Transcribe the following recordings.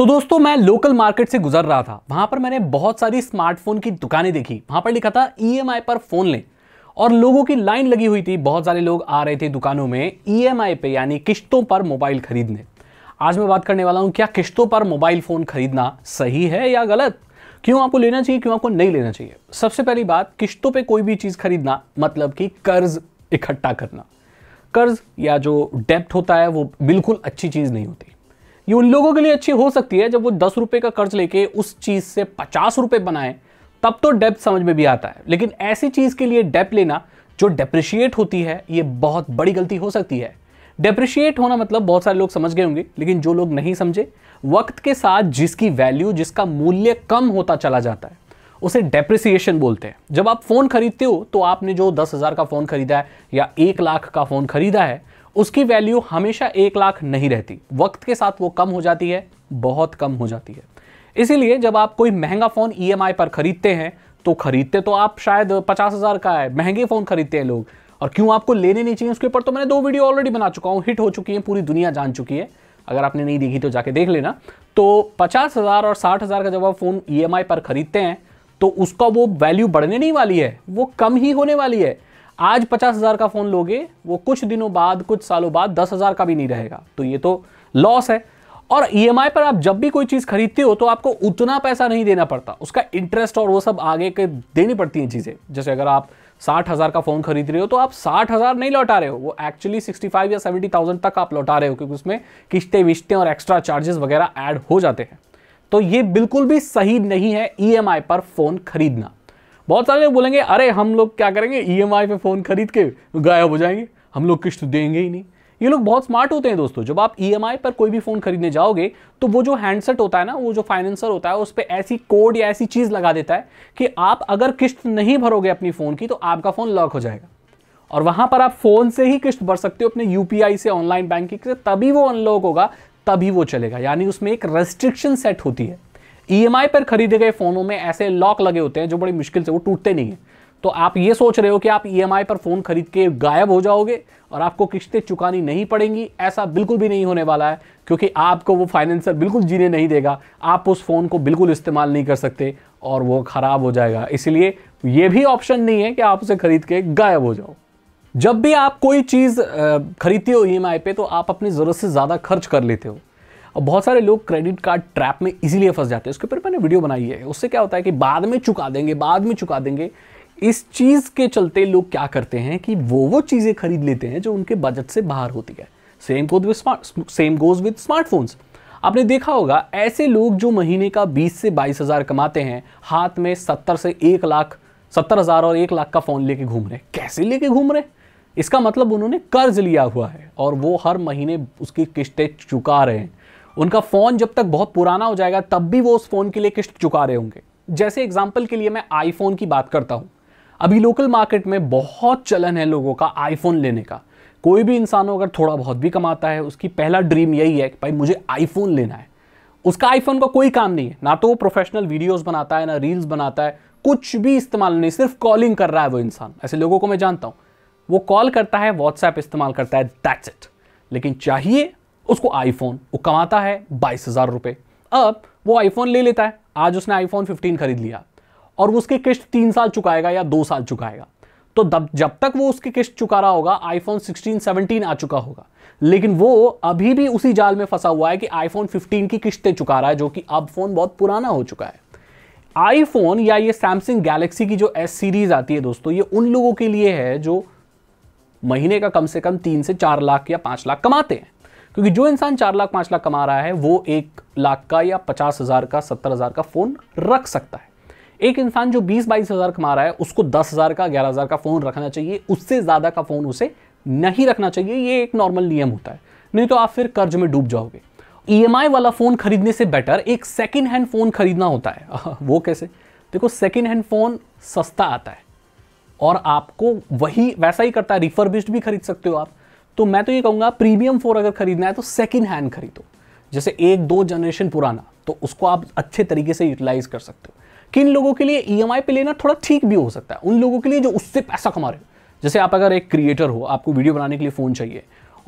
तो दोस्तों मैं लोकल मार्केट से गुजर रहा था वहां पर मैंने बहुत सारी स्मार्टफोन की दुकानें देखी वहां पर लिखा था ई e पर फोन लें और लोगों की लाइन लगी हुई थी बहुत सारे लोग आ रहे थे दुकानों में ई e पे यानी किश्तों पर मोबाइल खरीदने आज मैं बात करने वाला हूं क्या किश्तों पर मोबाइल फ़ोन खरीदना सही है या गलत क्यों आपको लेना चाहिए क्यों आपको नहीं लेना चाहिए सबसे पहली बात किश्तों पे कोई भी चीज़ खरीदना मतलब कि कर्ज इकट्ठा करना कर्ज या जो डेप्ट होता है वो बिल्कुल अच्छी चीज़ नहीं होती ये उन लोगों के लिए अच्छी हो सकती है जब वो दस रुपये का कर्ज लेके उस चीज़ से पचास रुपये बनाए तब तो डेप्थ समझ में भी आता है लेकिन ऐसी चीज़ के लिए डेप लेना जो डेप्रिशिएट होती है ये बहुत बड़ी गलती हो सकती है डेप्रिशिएट होना मतलब बहुत सारे लोग समझ गए होंगे लेकिन जो लोग नहीं समझे वक्त के साथ जिसकी वैल्यू जिसका मूल्य कम होता चला जाता है उसे डेप्रिसिएशन बोलते हैं जब आप फ़ोन खरीदते हो तो आपने जो दस हज़ार का फ़ोन खरीदा है या एक लाख का फ़ोन खरीदा है उसकी वैल्यू हमेशा एक लाख नहीं रहती वक्त के साथ वो कम हो जाती है बहुत कम हो जाती है इसीलिए जब आप कोई महंगा फ़ोन ई e पर ख़रीदते हैं तो ख़रीदते तो आप शायद पचास हज़ार का है महंगे फ़ोन ख़रीदते हैं लोग और क्यों आपको लेने नहीं चाहिए उसके ऊपर तो मैंने दो वीडियो ऑलरेडी बना चुका हूँ हिट हो चुकी है पूरी दुनिया जान चुकी है अगर आपने नहीं देखी तो जाके देख लेना तो पचास हज़ार और साठ हज़ार का जब आप फ़ोन ई e पर ख़रीदते हैं तो उसका वो वैल्यू बढ़ने नहीं वाली है वो कम ही होने वाली है आज पचास हज़ार का फ़ोन लोगे वो कुछ दिनों बाद कुछ सालों बाद दस हज़ार का भी नहीं रहेगा तो ये तो लॉस है और ई e पर आप जब भी कोई चीज़ खरीदते हो तो आपको उतना पैसा नहीं देना पड़ता उसका इंटरेस्ट और वो सब आगे के देनी पड़ती हैं चीज़ें जैसे अगर आप साठ हज़ार का फ़ोन खरीद रहे हो तो आप साठ हज़ार नहीं लौटा रहे हो वो एक्चुअली सिक्सटी फाइव या सेवेंटी थाउजेंड तक आप लौटा रहे हो क्योंकि उसमें किश्तें विश्ते और एक्स्ट्रा चार्जेस वगैरह ऐड हो जाते हैं तो ये बिल्कुल भी सही नहीं है ई e पर फ़ोन खरीदना बहुत सारे लोग बोलेंगे अरे हम लोग क्या करेंगे ई e पे फ़ोन खरीद के गायब हो जाएंगे हम लोग किश्त देंगे ही नहीं ये लोग बहुत स्मार्ट होते हैं दोस्तों जब आप ई e पर कोई भी फ़ोन खरीदने जाओगे तो वो जो हैंडसेट होता है ना वो जो फाइनेंसर होता है उस पर ऐसी कोड या ऐसी चीज़ लगा देता है कि आप अगर किश्त नहीं भरोगे अपनी फ़ोन की तो आपका फ़ोन लॉक हो जाएगा और वहाँ पर आप फ़ोन से ही किश्त भर सकते हो अपने यू से ऑनलाइन बैंकिंग से तभी वो अनलॉक होगा तभी वो चलेगा यानी उसमें एक रेस्ट्रिक्शन सेट होती है ई e पर खरीदे गए फोनों में ऐसे लॉक लगे होते हैं जो बड़ी मुश्किल से वो टूटते नहीं हैं तो आप ये सोच रहे हो कि आप ई e पर फ़ोन खरीद के गायब हो जाओगे और आपको किश्तें चुकानी नहीं पड़ेंगी ऐसा बिल्कुल भी नहीं होने वाला है क्योंकि आपको वो फाइनेंसर बिल्कुल जीने नहीं देगा आप उस फ़ोन को बिल्कुल इस्तेमाल नहीं कर सकते और वो ख़राब हो जाएगा इसलिए ये भी ऑप्शन नहीं है कि आप उसे खरीद के गायब हो जाओ जब भी आप कोई चीज़ खरीदते हो ई e पे तो आप अपनी ज़रूरत से ज़्यादा खर्च कर लेते हो और बहुत सारे लोग क्रेडिट कार्ड ट्रैप में इजीलिए फंस जाते हैं उसके ऊपर मैंने वीडियो बनाई है उससे क्या होता है कि बाद में चुका देंगे बाद में चुका देंगे इस चीज़ के चलते लोग क्या करते हैं कि वो वो चीज़ें खरीद लेते हैं जो उनके बजट से बाहर होती है same goes with smart same goes with smartphones आपने देखा होगा ऐसे लोग जो महीने का 20 से बाईस हज़ार कमाते हैं हाथ में 70 से 1 लाख सत्तर हज़ार और 1 लाख का फ़ोन लेके घूम रहे कैसे लेके घूम रहे इसका मतलब उन्होंने कर्ज लिया हुआ है और वो हर महीने उसकी किस्तें चुका रहे हैं उनका फ़ोन जब तक बहुत पुराना हो जाएगा तब भी वो उस फ़ोन के लिए किस्त चुका रहे होंगे जैसे एग्जाम्पल के लिए मैं आईफोन की बात करता हूँ अभी लोकल मार्केट में बहुत चलन है लोगों का आईफोन लेने का कोई भी इंसान हो अगर थोड़ा बहुत भी कमाता है उसकी पहला ड्रीम यही है कि भाई मुझे आईफोन लेना है उसका आईफोन का कोई काम नहीं है ना तो वो प्रोफेशनल वीडियोस बनाता है ना रील्स बनाता है कुछ भी इस्तेमाल नहीं सिर्फ कॉलिंग कर रहा है वो इंसान ऐसे लोगों को मैं जानता हूँ वो कॉल करता है व्हाट्सएप इस्तेमाल करता है दैट्स इट लेकिन चाहिए उसको आईफोन वो कमाता है बाईस हज़ार रुपए अब वो आईफोन ले लेता है आज उसने आईफोन 15 खरीद लिया और उसकी किस्त तीन साल चुकाएगा या दो साल चुकाएगा तो जब तक वो उसकी किस्त चुका रहा होगा आईफोन 16, 17 आ चुका होगा लेकिन वो अभी भी उसी जाल में फंसा हुआ है कि आईफोन 15 की किस्तें चुका रहा है जो कि अब फ़ोन बहुत पुराना हो चुका है आईफोन या ये सैमसंग गैलेक्सी की जो एस सीरीज़ आती है दोस्तों ये उन लोगों के लिए है जो महीने का कम से कम तीन से चार लाख या पांच लाख कमाते हैं क्योंकि जो इंसान चार लाख पाँच लाख कमा रहा है वो एक लाख का या पचास हज़ार का सत्तर हज़ार का फ़ोन रख सकता है एक इंसान जो बीस बाईस हज़ार कमा रहा है उसको दस हज़ार का ग्यारह हज़ार का फ़ोन रखना चाहिए उससे ज़्यादा का फ़ोन उसे नहीं रखना चाहिए ये एक नॉर्मल नियम होता है नहीं तो आप फिर कर्ज में डूब जाओगे ई e वाला फ़ोन खरीदने से बेटर एक सेकेंड हैंड फ़ोन खरीदना होता है वो कैसे देखो सेकेंड हैंड फ़ोन सस्ता आता है और आपको वही वैसा ही करता है रिफर्बिश्ड भी खरीद सकते हो आप तो मैं तो ये कहूंगा प्रीमियम फोर अगर खरीदना है तो सेकेंड हैंड खरीदो जैसे एक दो जनरेशन पुराना तो उसको आप अच्छे तरीके से यूटिलाइज कर सकते हो किन लोगों के लिए ई e पे लेना थोड़ा ठीक भी हो सकता है उन लोगों के लिए जो उससे पैसा कमा रहे हो जैसे आप अगर एक क्रिएटर हो आपको वीडियो बनाने के लिए फ़ोन चाहिए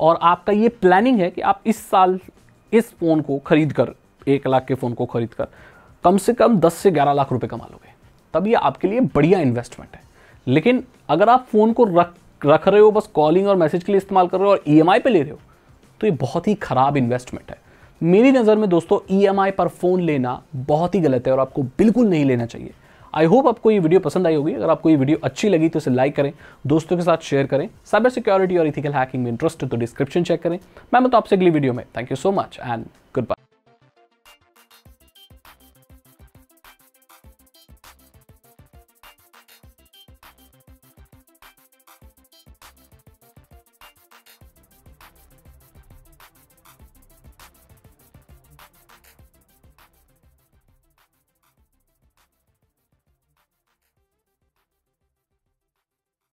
और आपका ये प्लानिंग है कि आप इस साल इस फ़ोन को खरीद कर एक लाख के फ़ोन को खरीद कर कम से कम दस से ग्यारह लाख रुपये कमा लोगे तब ये आपके लिए बढ़िया इन्वेस्टमेंट है लेकिन अगर आप फ़ोन को रख रख रहे हो बस कॉलिंग और मैसेज के लिए इस्तेमाल कर रहे हो और ई e पे ले रहे हो तो ये बहुत ही ख़राब इन्वेस्टमेंट है मेरी नज़र में दोस्तों ई e पर फ़ोन लेना बहुत ही गलत है और आपको बिल्कुल नहीं लेना चाहिए आई होप आपको ये वीडियो पसंद आई होगी अगर आपको ये वीडियो अच्छी लगी तो इसे लाइक करें दोस्तों के साथ शेयर करें साइबर सिक्योरिटी और इथिकल हैकिंग में इंटरेस्ट तो डिस्क्रिप्शन चेक करें मैं तो आपसे अगली वीडियो में thank you so much and good